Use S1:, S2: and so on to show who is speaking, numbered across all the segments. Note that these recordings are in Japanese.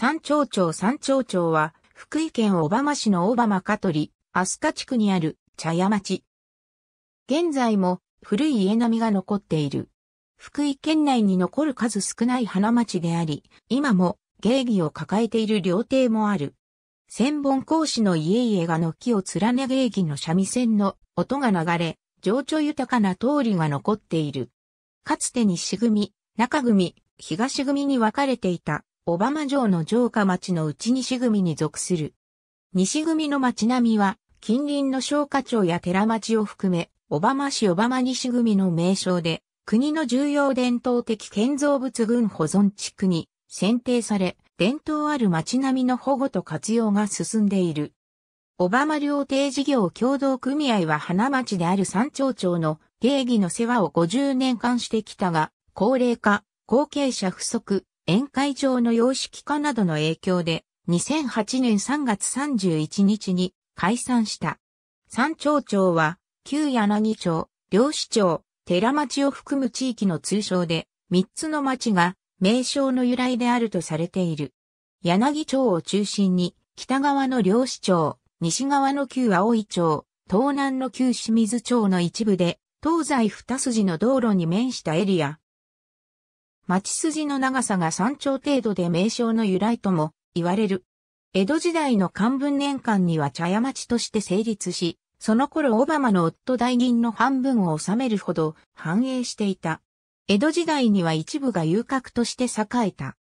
S1: 三町町三町町は、福井県小浜市の小浜香取、飛鳥地区にある茶屋町。現在も古い家並みが残っている。福井県内に残る数少ない花町であり、今も芸妓を抱えている料亭もある。千本講子の家々が軒を連ね芸妓の三味線の音が流れ、情緒豊かな通りが残っている。かつて西組、中組、東組に分かれていた小浜城の城下町の内西組に属する。西組の町並みは、近隣の商家町や寺町を含め、小浜市小浜西組の名称で、国の重要伝統的建造物群保存地区に選定され、伝統ある町並みの保護と活用が進んでいる。小浜料亭事業共同組合は花町である山頂町の定義の世話を50年間してきたが、高齢化、後継者不足、宴会場の様式化などの影響で、2008年3月31日に解散した。三町町は、旧柳町、漁師町、寺町を含む地域の通称で、三つの町が名称の由来であるとされている。柳町を中心に、北側の漁師町、西側の旧青井町、東南の旧清水町の一部で、東西二筋の道路に面したエリア、町筋の長さが山頂程度で名称の由来とも言われる。江戸時代の漢文年間には茶屋町として成立し、その頃オバマの夫代銀の半分を収めるほど繁栄していた。江戸時代には一部が遊郭として栄えた。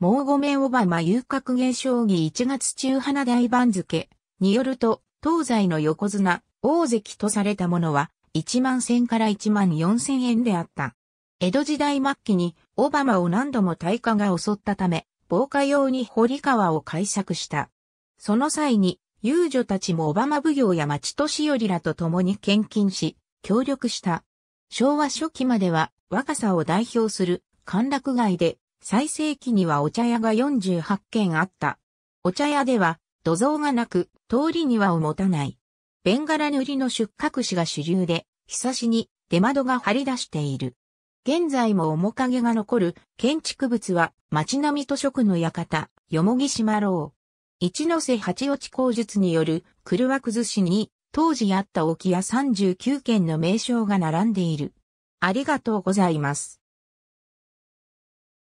S1: もうごめオバマ遊郭芸将棋1月中花大番付によると、東西の横綱、大関とされたものは、1万千から1万四千円であった。江戸時代末期にオバマを何度も大火が襲ったため、防火用に堀川を改作した。その際に、遊女たちもオバマ奉行や町年寄りらと共に献金し、協力した。昭和初期までは若さを代表する歓楽街で、最盛期にはお茶屋が48軒あった。お茶屋では土蔵がなく、通りにはを持たない。ベンガラ塗りの出荷串が主流で、ひさしに出窓が張り出している。現在も面影が残る建築物は町並み図書区の館、よもぎ島楼。一ノ瀬八落ち口述による車崩しに当時あった沖屋39軒の名称が並んでいる。ありがとうございます。